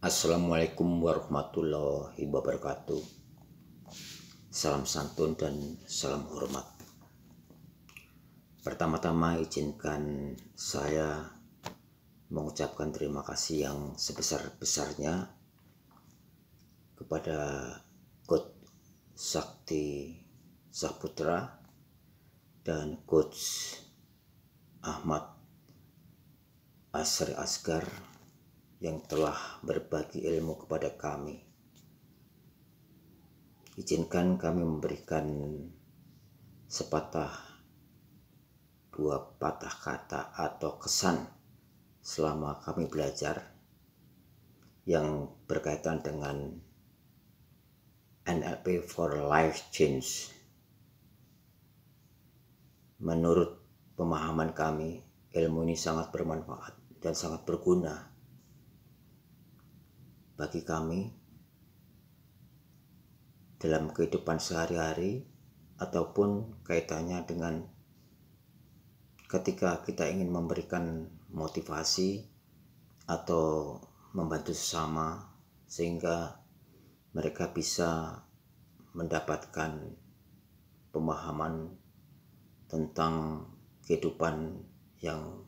Assalamualaikum warahmatullahi wabarakatuh Salam santun dan salam hormat Pertama-tama izinkan saya mengucapkan terima kasih yang sebesar-besarnya kepada God Sakti Saputra dan Coach Ahmad Asri Asgar yang telah berbagi ilmu kepada kami. Izinkan kami memberikan sepatah dua patah kata atau kesan selama kami belajar yang berkaitan dengan NLP for Life Change. Menurut pemahaman kami, ilmu ini sangat bermanfaat dan sangat berguna bagi kami dalam kehidupan sehari-hari ataupun kaitannya dengan ketika kita ingin memberikan motivasi atau membantu sesama sehingga mereka bisa mendapatkan pemahaman tentang kehidupan yang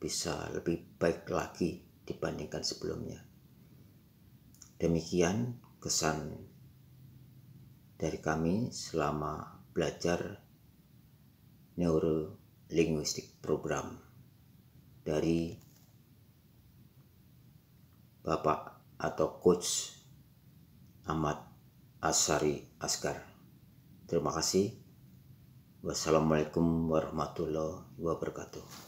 bisa lebih baik lagi dibandingkan sebelumnya. Demikian kesan dari kami selama belajar neurolinguistik program dari Bapak atau Coach Ahmad Asari Askar. Terima kasih. Wassalamualaikum warahmatullahi wabarakatuh.